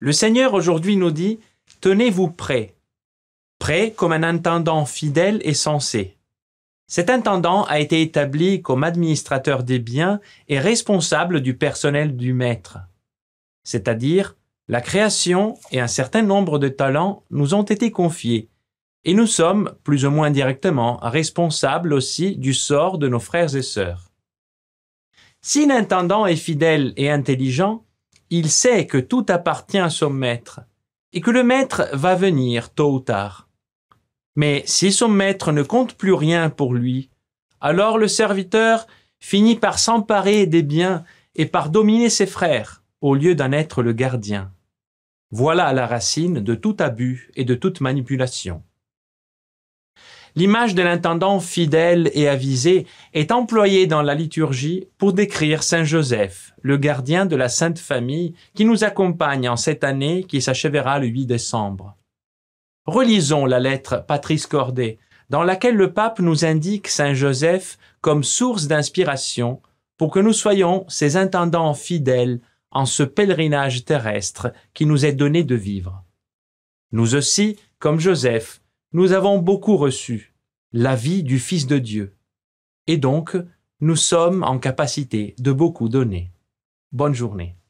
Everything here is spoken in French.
Le Seigneur aujourd'hui nous dit, tenez-vous prêt, prêt comme un intendant fidèle et sensé. Cet intendant a été établi comme administrateur des biens et responsable du personnel du maître. C'est-à-dire, la création et un certain nombre de talents nous ont été confiés, et nous sommes, plus ou moins directement, responsables aussi du sort de nos frères et sœurs. Si l'intendant est fidèle et intelligent, il sait que tout appartient à son maître et que le maître va venir tôt ou tard. Mais si son maître ne compte plus rien pour lui, alors le serviteur finit par s'emparer des biens et par dominer ses frères au lieu d'en être le gardien. Voilà la racine de tout abus et de toute manipulation. L'image de l'intendant fidèle et avisé est employée dans la liturgie pour décrire Saint Joseph, le gardien de la Sainte Famille, qui nous accompagne en cette année qui s'achèvera le 8 décembre. Relisons la lettre Patrice Cordet, dans laquelle le pape nous indique Saint Joseph comme source d'inspiration pour que nous soyons ses intendants fidèles en ce pèlerinage terrestre qui nous est donné de vivre. Nous aussi, comme Joseph, nous avons beaucoup reçu la vie du Fils de Dieu, et donc nous sommes en capacité de beaucoup donner. Bonne journée.